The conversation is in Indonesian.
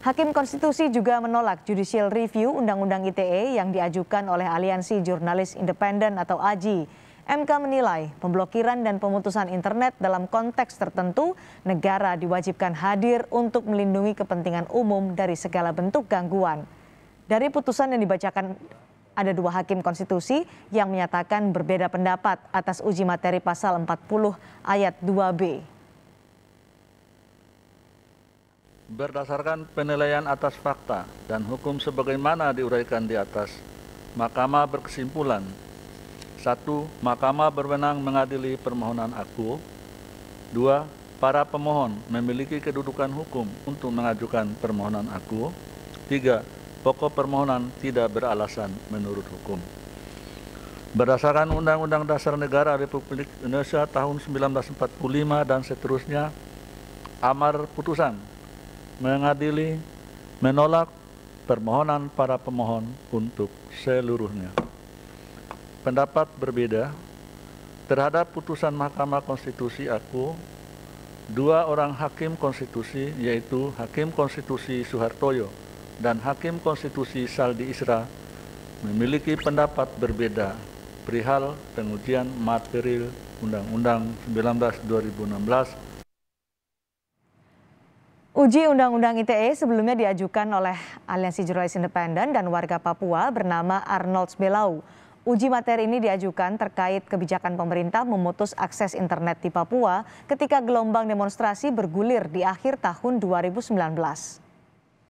Hakim Konstitusi juga menolak judicial review Undang-Undang ITE yang diajukan oleh Aliansi Jurnalis Independen atau AJI. MK menilai pemblokiran dan pemutusan internet dalam konteks tertentu negara diwajibkan hadir untuk melindungi kepentingan umum dari segala bentuk gangguan. Dari putusan yang dibacakan ada dua hakim konstitusi yang menyatakan berbeda pendapat atas uji materi pasal 40 ayat 2B. Berdasarkan penilaian atas fakta dan hukum sebagaimana diuraikan di atas, Mahkamah berkesimpulan 1. Mahkamah berwenang mengadili permohonan aku; 2. Para pemohon memiliki kedudukan hukum untuk mengajukan permohonan aku; 3. Pokok permohonan tidak beralasan menurut hukum. Berdasarkan Undang-Undang Dasar Negara Republik Indonesia tahun 1945 dan seterusnya, amar putusan mengadili, menolak permohonan para pemohon untuk seluruhnya. Pendapat berbeda terhadap putusan Mahkamah Konstitusi aku, dua orang hakim konstitusi yaitu Hakim Konstitusi Suhartoyo dan Hakim Konstitusi Saldi Isra memiliki pendapat berbeda perihal pengujian material Undang-Undang 19 2016 Uji Undang-Undang ITE sebelumnya diajukan oleh Aliansi Jurnalis Independen dan warga Papua bernama Arnold Belau. Uji materi ini diajukan terkait kebijakan pemerintah memutus akses internet di Papua ketika gelombang demonstrasi bergulir di akhir tahun 2019.